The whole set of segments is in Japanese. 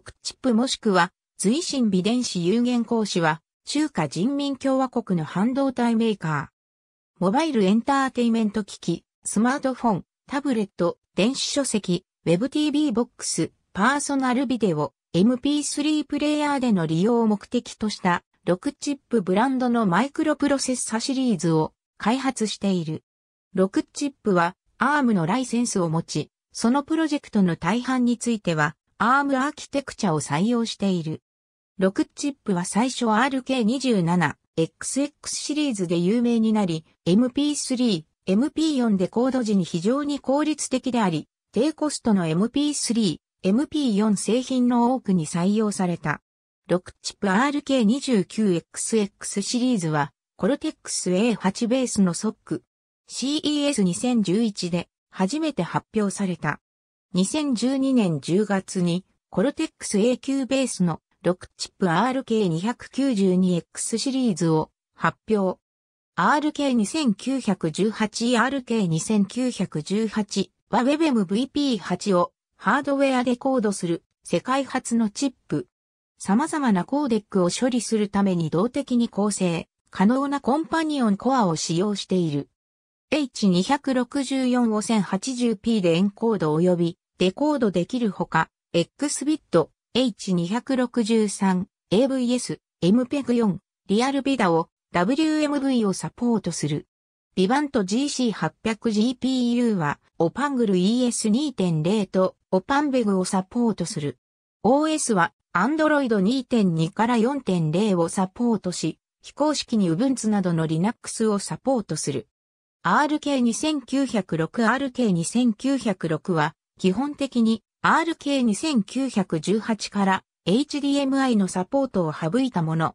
クチップもしくは、随身微電子有限講師は、中華人民共和国の半導体メーカー。モバイルエンターテイメント機器、スマートフォン、タブレット、電子書籍、WebTV ボックス、パーソナルビデオ、MP3 プレイヤーでの利用を目的としたクチップブランドのマイクロプロセッサシリーズを開発している。クチップは ARM のライセンスを持ち、そのプロジェクトの大半についてはアームアーキテクチャを採用している。6チップは最初 RK27、XX シリーズで有名になり、MP3、MP4 でコード時に非常に効率的であり、低コストの MP3、MP4 製品の多くに採用された。6チップ RK29XX シリーズは、コルテックス A8 ベースのソック。CES2011 で初めて発表された。2012年10月にコルテックス A 級ベースの6チップ RK292X シリーズを発表。RK2918、RK2918 は WebMVP8 をハードウェアでコードする世界初のチップ。様々なコーデックを処理するために動的に構成可能なコンパニオンコアを使用している。H264 を 1080p でエンコード及びデコードできるほか、X ビット、H263、AVS、MPEG4、リアルビダを WMV をサポートする。ビバント GC800GPU は、オパングル ES2.0 とオパンベグをサポートする。OS は、Android 2.2から4.0をサポートし、非公式に Ubuntu などの Linux をサポートする。RK2906RK2906 は、基本的に RK2918 から HDMI のサポートを省いたもの。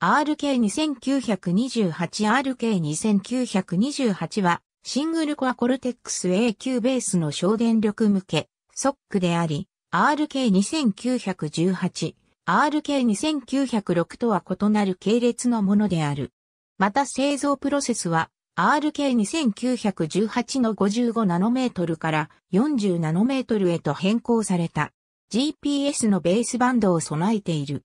RK2928、RK2928 はシングルコアコルテックス a q ベースの省電力向け、ソックであり、RK2918、RK2906 とは異なる系列のものである。また製造プロセスは RK2918 の55ナノメートルから40ナノメートルへと変更された GPS のベースバンドを備えている。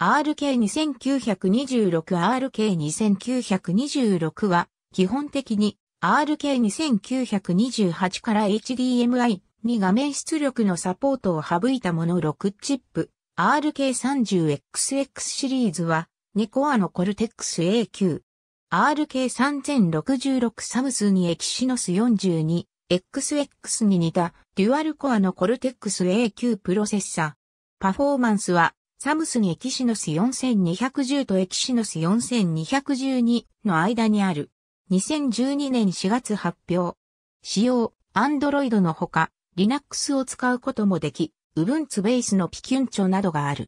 RK2926、RK2926 は基本的に RK2928 から HDMI に画面出力のサポートを省いたもの6チップ RK30XX シリーズは2コアのコルテックス A9 RK3066 サムスにエキシノス 42XX に似たデュアルコアのコルテックス A9 プロセッサ。パフォーマンスはサムスにエキシノス4210とエキシノス4212の間にある。2012年4月発表。使用、Android のほか、Linux を使うこともでき、Ubuntu ベースのピキュンチョなどがある。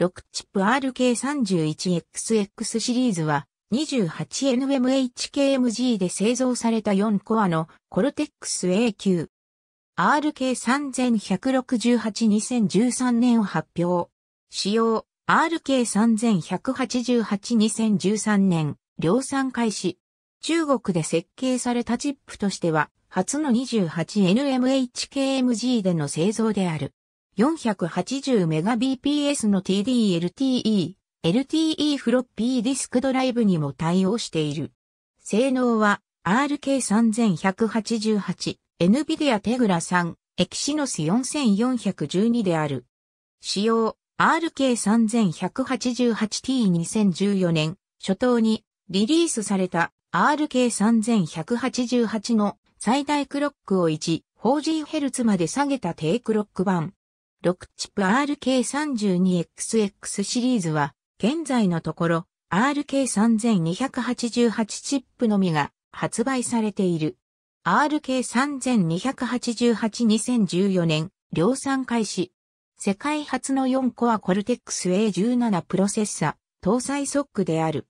6チップ RK31XX シリーズは、28NMHKMG で製造された4コアのコルテックス a 級。RK3168-2013 年を発表。使用 RK3188-2013 年量産開始。中国で設計されたチップとしては初の 28NMHKMG での製造である。480Mbps の TDLTE LTE フロッピーディスクドライブにも対応している。性能は RK3188、NVIDIA Tegra 3、Exynos 4412である。使用 RK3188T2014 年初頭にリリースされた RK3188 の最大クロックを1 4 g h z まで下げた低クロック版。6チップ RK32XX シリーズは現在のところ RK3288 チップのみが発売されている。RK3288-2014 年量産開始。世界初の4コアコルテックス A17 プロセッサ、搭載ソックである。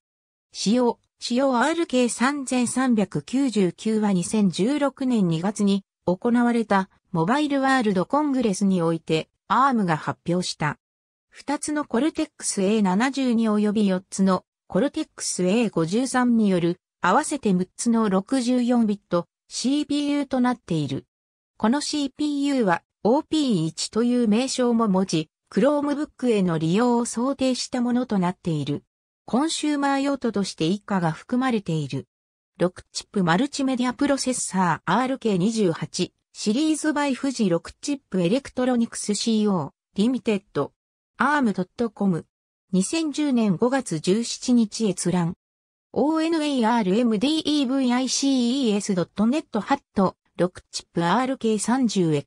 使用、使用 RK3399 は2016年2月に行われたモバイルワールドコングレスにおいて ARM が発表した2つのコルテックス a 7 2及び4つのコルテックス A53 による合わせて6つの6 4ビット CPU となっている。この CPU は OP1 という名称も持ち、Chromebook への利用を想定したものとなっている。コンシューマー用途として以下が含まれている。6チップマルチメディアプロセッサー RK28 シリーズバイ富士6チップエレクトロニクス CO リミテッド arm.com。2010年5月17日閲覧。onarmdevices.net ハット6チップ RK30XX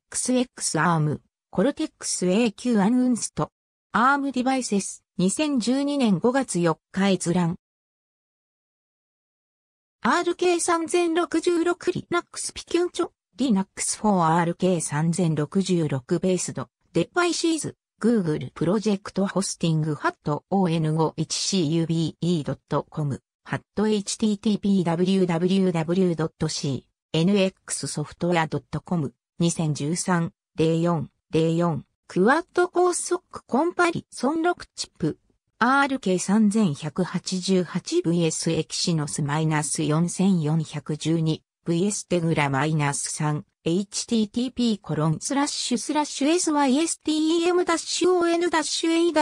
ARM コルテックス AQ アンウンスト ARM ディバイセス2012年5月4日閲覧 RK3066 Linux ピキュンチョ Linux for RK3066 ベースドデバイシーズ Google プロジェクトホスティングハット on51cube.com h ッ t http://www.cnxsoftware.com 2013-04-04クワッドコースソックコンパリソン6チップ RK3188vs エキシノス -4412vs テグラ -3 h t t p s y s m a s h i p s p e c o u t c o m l 1113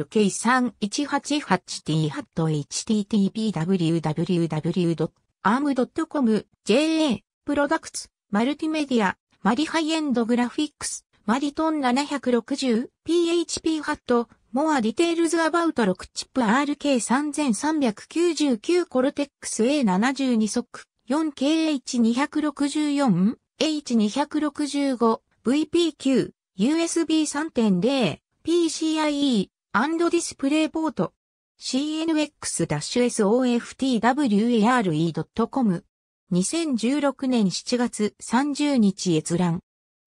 rockchip-rk3188t.http://www.arm.com.ja プロダクツマルティメディアマリハイエンドグラフィックスマディトン 760PHP ハット、More Details About 6チップ RK3399 コルテックス A72 速 4KH264 H265 VPQ USB 3.0 PCIe& アンドディスプレイポート CNX-SOFTWARE.com 2016年7月30日閲覧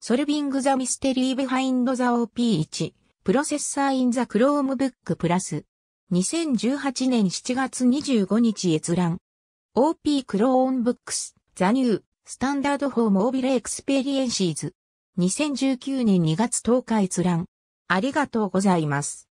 Solving the Mystery Behind the OP1 プロセッサー in the Chromebook プラス2018年7月25日閲覧 OP クローンブックス The New Standard for Mobile Experiences 2019年2月10日閲覧ありがとうございます。